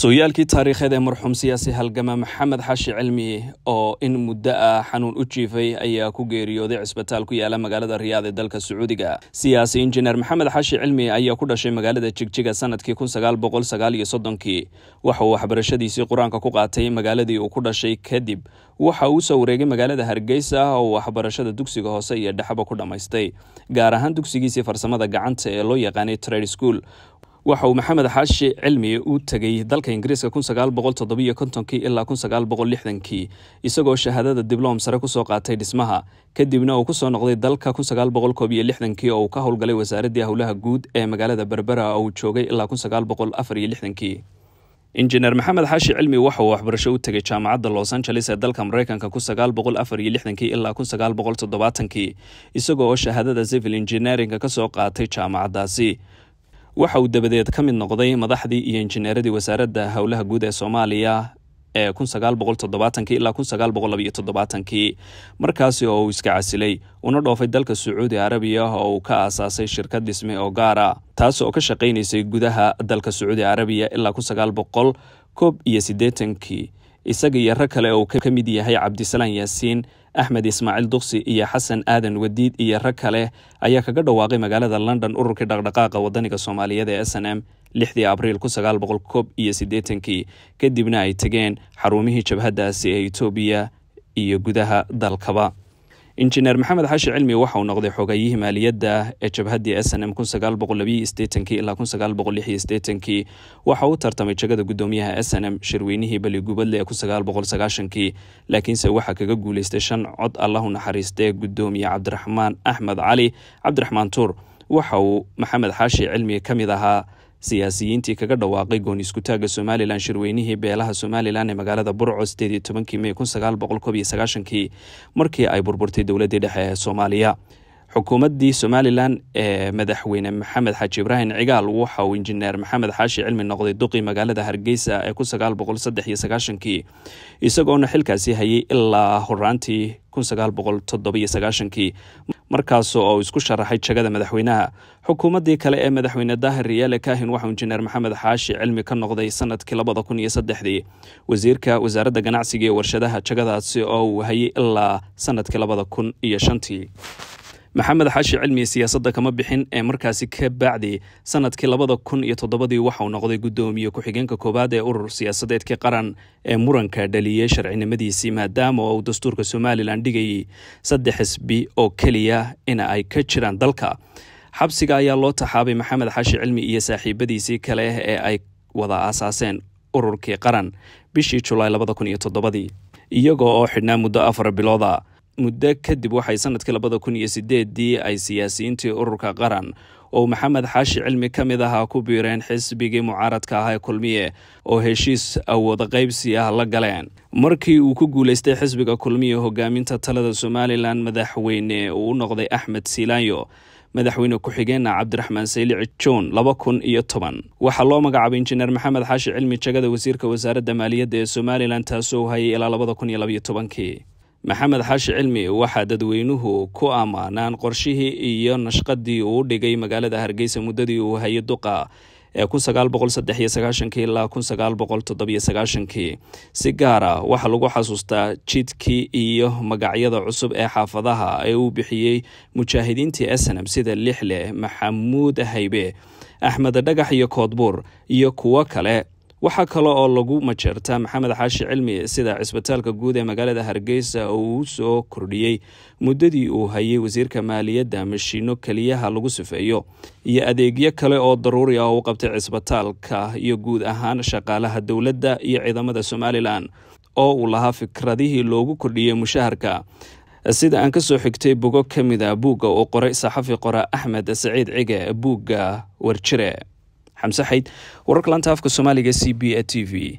sooyaalkii taariikheed ee marxuum siyaasi halgama maxamed xaashi cilmi oo in muddo ah xanuun u jiifay ayaa ku geeriyooday cisbitaal ku yaala magaalada riyaad ee dalka sacuudiga siyaasi injineer maxamed xaashi cilmi ayaa ku dhashay magaalada jigjiga sanadkii kii waxa uu waxbarashadiisii qur-aanka ku qaatay magaaladii uu ku dhashay kadib waxa uu usoo wareegay magaalada hargeysa oo waxbarashada dugsiga hoose iyo dhexba ku dhammaystay gaar ahaan dugsigiisii farsamada gacanta ee loo yaqaanay trade school waxa uu maxamed xaashi cilmi u tegay dalka ingiriiska ilaa isagoo shahaadada dibloom sare kusoo qaatay dhismaha kadibna uu kusoo noqday dalka oo uu ka howlgalay wasaaraddii howlaha guud ee magaalada berbera oo uu joogay ilaa injineer maxamed xaashi cilmi waxa uu waxbarasho u tegay jaamacadda los angeles ee dalka mareykanka ilaa isagoo oo shahaadada civil injineeringa kasoo qaatay jaamacadaasi waxa uu dabadeed ka mid noqday madaxdii iyo injineeradii wasaaradda howlaha guud ee soomaaliya ee ilaa ilaaakii markaasi oo uu iska casilay una dhoofay dalka sacuudi arabiya oo uu ka aasaasay shirkad dhisme oo gaara ah, taas oo ka shaqaynaysay gudaha dalka sacuudi arabiya ilaa kun sagaal boqol koob iyo siddeetankii isaga iyo rag kale oo ka mid yahay cabdisalaan yaasiin axmed ismaaciil duqsi iyo xasan aadan wadiid iyo rag kale ayaa kaga dhawaaqay magaalada london ururkii dhaqdhaqaaqa wadaniga soomaaliyeed ee s n m lixdii abriil boqol koob iyo siddeetankii kadibna ay tegeen xarumihii jabhaddaasi ee etoobiya iyo gudaha dalkaba injineer maxamed xaashi cilmi waxa uu noqday xogeeyihii maaliyadda ee jabhaddii s n m kii waxa uu tartamay jegada guddoomiyaha s n m shirweynihii baliguubadle ee laakiinse waxaa kaga guulaystay shan cod allahu u naxariistee guddoomiye cabdiraxmaan axmed cali cabdiraxmaan tuur waxa uu maxamed xaashi cilmi ka mid ahaa siyaasiyiintii kaga dhawaaqay goon iskutaagga somalilan shirweynihii beelaha somalilan ee magaalada burco sideed iyo tobankii mey kun sagaal boqol koob iyo sagaashankii markii ay burburtay dowladdii dhexe ee soomaaliya xukuumaddii somalilan ee madaxweyne maxamed xaaji ibraahim cigaal waxa uu injineer maxamed xaashi cilmi noqday duqii magaalada hargeysa ee kii isagoona xilkaasi hayay ilaa horaantii kii markaasoo uu isku sharaxay jagada madaxweynaha xukuumaddii kale ee madaxweyne daahir riyaale kaahin waxauu injineer maxamed xaashi cilmi ka noqday sanadkii ii wasiirka wasaaradda ganacsiga ee warshadaha jagadaasi oo uu hayay ilaa sanadkii ii maxamed xaashi cilmiye siyaasadda kama bixin ee markaasi ka bacdi sanadkii labada kun iyo toddobadii waxauu noqday guddoomiye ku-xigeenka koowaad ee urur siyaasadeedkii qaran ee muranka dhaliyey sharcinimadiisii maadaama uu dastuurka somalilan dhigayay saddex xisbi oo keliya in ay ka jiraan dalka xabsiga ayaa loo taxaabay maxamed xaashi cilmi iyo saaxiibadiisii kale ee ay wada aasaaseen ururkii qaran bishii julaay iyagoo oo xidhnaa muddo afar bilooda ah muddo kadib waxay sanadkii labada kun iyo sideedii ay siyaasiyiintii ururka qaran oo maxamed xaashi cilmi ka mid ahaa ku biireen xisbigii mucaaradka ah kulmiye oo heshiis awooda qaybsi ah la galeen markii uu ku guulaystay xisbiga kulmiye hogaaminta talada somalilan madaxweyne uu u noqday axmed siilaanyo madaxweyne ku-xigeenna cabdiraxmaan saylici john laba kun iyo toban waxaa loo magacaabay injineer maxamed xaashi cilmi jagada wasiirka wasaaradda maaliyadda ee somalilan taasoo hayay ilaa labada kun iyo labaiyo tobankii maxamed xaashi cilmi waxaa dadweynuhu ku ammaanaan qorshihii iyo nashqadii uu dhigay magaalada hargeysa muddadii uu hayay duqa ee kii si gaara ah, waxaa lagu xasuustaa jidkii iyo magacyada cusub ee xaafadaha ee uu bixiyey mujaahidiintii esnam sida lixleh maxamuud haybe axmed dhagax iyo koodbuur iyo kuwo kale waxaa kale oo lagu majeertaa maxamed xaashi cilmi sida cisbitaalka guud ee magaalada hargeysa oo uu soo kordhiyey muddadii uu hayay wasiirka maaliyadda mashiino keliyaha lagu sifeeyo iyo adeegyo kale oo daruuri ah oo u qabtay cisbitaalka iyo guud ahaan shaqaalaha dowladda iyo ciidamada somalilan oo uu lahaa fikradihii loogu kordhiyey mushaharka sida aan ka soo xigtay bogo ka mid a ah buugga uu qoray saxafi qora axmed saciid cige buugga warjire xamse xayd wararka laanta afka soomaaliga c b a t v